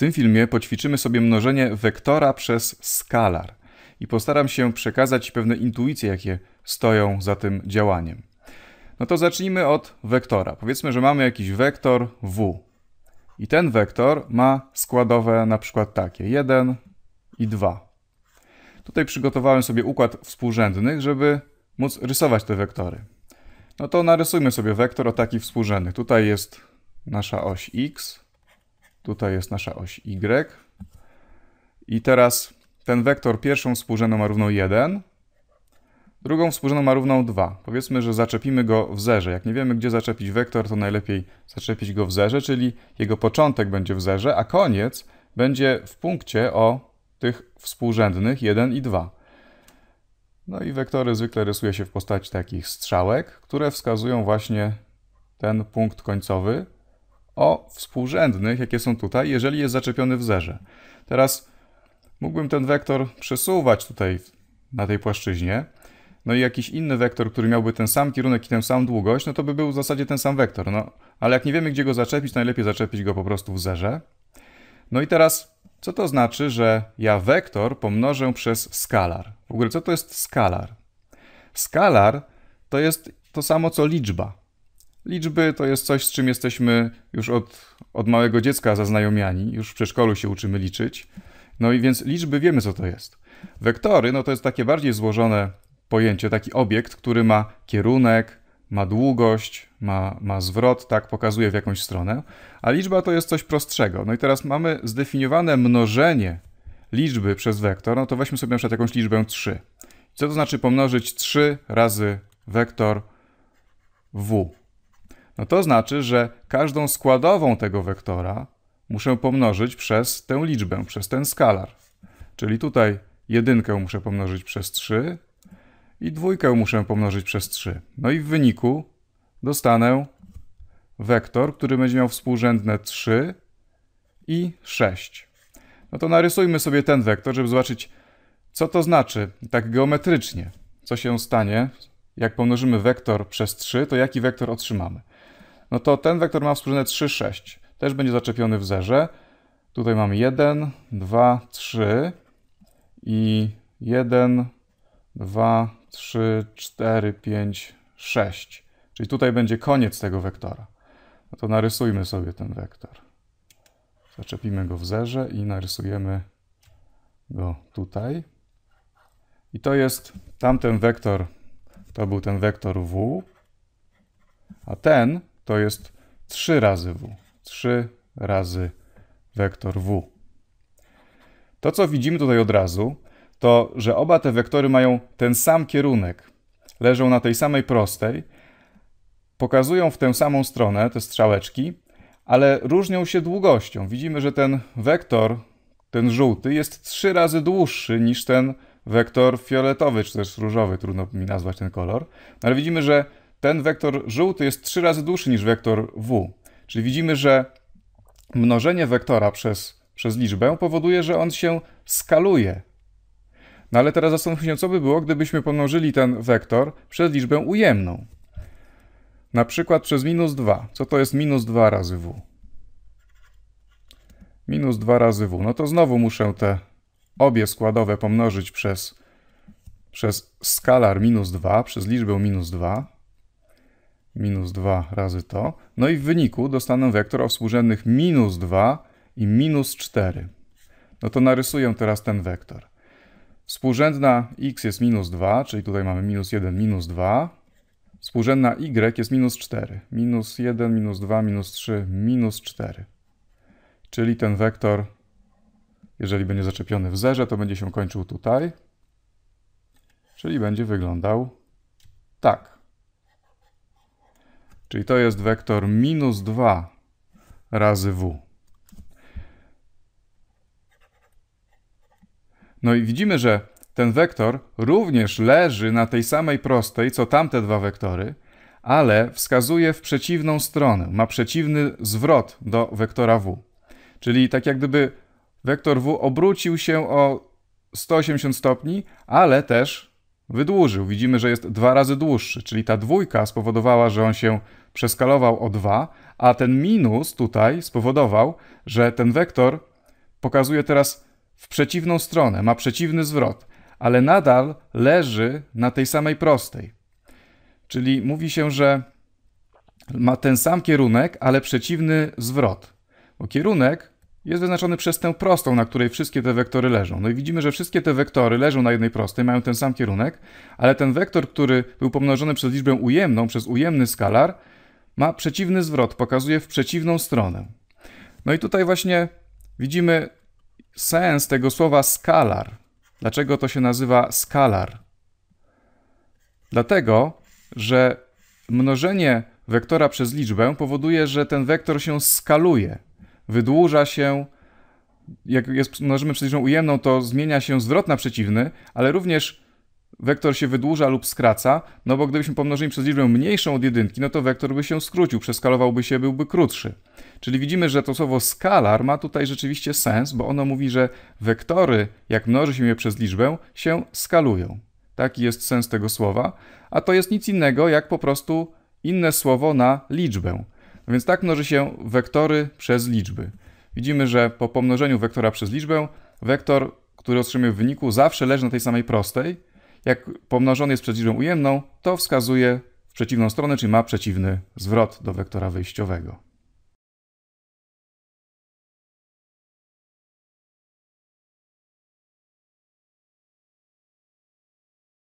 tym filmie poćwiczymy sobie mnożenie wektora przez skalar i postaram się przekazać pewne intuicje, jakie stoją za tym działaniem. No to zacznijmy od wektora. Powiedzmy, że mamy jakiś wektor w. I ten wektor ma składowe na przykład takie 1 i 2. Tutaj przygotowałem sobie układ współrzędnych, żeby móc rysować te wektory. No to narysujmy sobie wektor o takich współrzędnych. Tutaj jest nasza oś x, Tutaj jest nasza oś y. I teraz ten wektor pierwszą współrzędną ma równą 1, drugą współrzędną ma równą 2. Powiedzmy, że zaczepimy go w zerze. Jak nie wiemy, gdzie zaczepić wektor, to najlepiej zaczepić go w zerze, czyli jego początek będzie w zerze, a koniec będzie w punkcie o tych współrzędnych 1 i 2. No i wektory zwykle rysuje się w postaci takich strzałek, które wskazują właśnie ten punkt końcowy, o współrzędnych, jakie są tutaj, jeżeli jest zaczepiony w zerze. Teraz mógłbym ten wektor przesuwać tutaj na tej płaszczyźnie, no i jakiś inny wektor, który miałby ten sam kierunek i tę samą długość, no to by był w zasadzie ten sam wektor. No, ale jak nie wiemy, gdzie go zaczepić, najlepiej zaczepić go po prostu w zerze. No i teraz, co to znaczy, że ja wektor pomnożę przez skalar? W ogóle, co to jest skalar? Skalar to jest to samo, co liczba. Liczby to jest coś, z czym jesteśmy już od, od małego dziecka zaznajomiani, już w przedszkolu się uczymy liczyć. No i więc liczby wiemy, co to jest. Wektory, no to jest takie bardziej złożone pojęcie, taki obiekt, który ma kierunek, ma długość, ma, ma zwrot, tak, pokazuje w jakąś stronę, a liczba to jest coś prostszego. No i teraz mamy zdefiniowane mnożenie liczby przez wektor, no to weźmy sobie na przykład jakąś liczbę 3. Co to znaczy pomnożyć 3 razy wektor w? No to znaczy, że każdą składową tego wektora muszę pomnożyć przez tę liczbę, przez ten skalar. Czyli tutaj jedynkę muszę pomnożyć przez 3 i dwójkę muszę pomnożyć przez 3. No i w wyniku dostanę wektor, który będzie miał współrzędne 3 i 6. No to narysujmy sobie ten wektor, żeby zobaczyć, co to znaczy tak geometrycznie. Co się stanie, jak pomnożymy wektor przez 3, to jaki wektor otrzymamy no to ten wektor ma współrzędne 3, 6. Też będzie zaczepiony w zerze. Tutaj mamy 1, 2, 3 i 1, 2, 3, 4, 5, 6. Czyli tutaj będzie koniec tego wektora. No to narysujmy sobie ten wektor. Zaczepimy go w zerze i narysujemy go tutaj. I to jest tamten wektor, to był ten wektor w, a ten to jest 3 razy w. 3 razy wektor w. To, co widzimy tutaj od razu, to, że oba te wektory mają ten sam kierunek, leżą na tej samej prostej, pokazują w tę samą stronę te strzałeczki, ale różnią się długością. Widzimy, że ten wektor, ten żółty, jest trzy razy dłuższy niż ten wektor fioletowy, czy też różowy, trudno mi nazwać ten kolor. No, ale widzimy, że ten wektor żółty jest trzy razy dłuższy niż wektor w. Czyli widzimy, że mnożenie wektora przez, przez liczbę powoduje, że on się skaluje. No ale teraz zastanówmy się, co by było, gdybyśmy pomnożyli ten wektor przez liczbę ujemną. Na przykład przez minus 2. Co to jest minus 2 razy w? Minus 2 razy w. No to znowu muszę te obie składowe pomnożyć przez, przez skalar minus 2, przez liczbę minus 2 minus 2 razy to. No i w wyniku dostanę wektor o współrzędnych minus 2 i minus 4. No to narysuję teraz ten wektor. Współrzędna x jest minus 2, czyli tutaj mamy minus 1, minus 2. Współrzędna y jest minus 4. Minus 1, minus 2, minus 3, minus 4. Czyli ten wektor, jeżeli będzie zaczepiony w zerze, to będzie się kończył tutaj. Czyli będzie wyglądał tak. Czyli to jest wektor minus 2 razy w. No i widzimy, że ten wektor również leży na tej samej prostej, co tamte dwa wektory, ale wskazuje w przeciwną stronę, ma przeciwny zwrot do wektora w. Czyli tak jak gdyby wektor w obrócił się o 180 stopni, ale też wydłużył. Widzimy, że jest dwa razy dłuższy, czyli ta dwójka spowodowała, że on się przeskalował o 2, a ten minus tutaj spowodował, że ten wektor pokazuje teraz w przeciwną stronę, ma przeciwny zwrot, ale nadal leży na tej samej prostej. Czyli mówi się, że ma ten sam kierunek, ale przeciwny zwrot. Bo kierunek jest wyznaczony przez tę prostą, na której wszystkie te wektory leżą. No i widzimy, że wszystkie te wektory leżą na jednej prostej, mają ten sam kierunek, ale ten wektor, który był pomnożony przez liczbę ujemną, przez ujemny skalar, ma przeciwny zwrot, pokazuje w przeciwną stronę. No i tutaj właśnie widzimy sens tego słowa skalar. Dlaczego to się nazywa skalar? Dlatego, że mnożenie wektora przez liczbę powoduje, że ten wektor się skaluje, wydłuża się. Jak jest, mnożymy przez liczbę ujemną, to zmienia się zwrot na przeciwny, ale również wektor się wydłuża lub skraca, no bo gdybyśmy pomnożyli przez liczbę mniejszą od jedynki, no to wektor by się skrócił, przeskalowałby się, byłby krótszy. Czyli widzimy, że to słowo skalar ma tutaj rzeczywiście sens, bo ono mówi, że wektory, jak mnoży się je przez liczbę, się skalują. Taki jest sens tego słowa, a to jest nic innego jak po prostu inne słowo na liczbę. No więc tak mnoży się wektory przez liczby. Widzimy, że po pomnożeniu wektora przez liczbę, wektor, który otrzymujemy w wyniku, zawsze leży na tej samej prostej, jak pomnożony jest przez liczbę ujemną, to wskazuje w przeciwną stronę, czyli ma przeciwny zwrot do wektora wyjściowego.